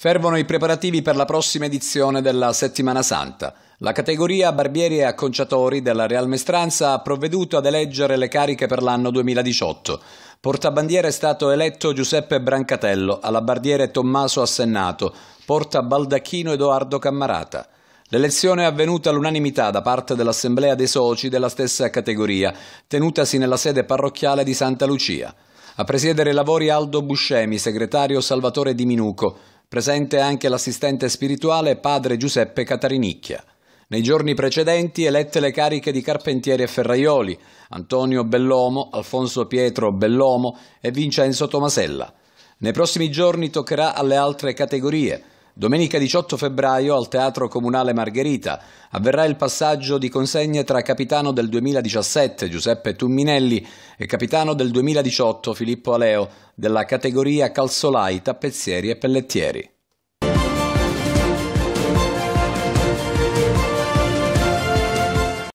Fervono i preparativi per la prossima edizione della Settimana Santa. La categoria Barbieri e Acconciatori della Real Mestranza ha provveduto ad eleggere le cariche per l'anno 2018. Portabandiera è stato eletto Giuseppe Brancatello, alla barbiere Tommaso Assennato, porta Baldacchino Edoardo Cammarata. L'elezione è avvenuta all'unanimità da parte dell'Assemblea dei Soci della stessa categoria, tenutasi nella sede parrocchiale di Santa Lucia. A presiedere i lavori Aldo Buscemi, segretario Salvatore Di Minuco, Presente anche l'assistente spirituale padre Giuseppe Catarinicchia. Nei giorni precedenti elette le cariche di carpentieri e ferraioli Antonio Bellomo, Alfonso Pietro Bellomo e Vincenzo Tomasella. Nei prossimi giorni toccherà alle altre categorie Domenica 18 febbraio al Teatro Comunale Margherita avverrà il passaggio di consegne tra capitano del 2017 Giuseppe Tumminelli e capitano del 2018 Filippo Aleo della categoria calzolai, tappezzieri e pellettieri.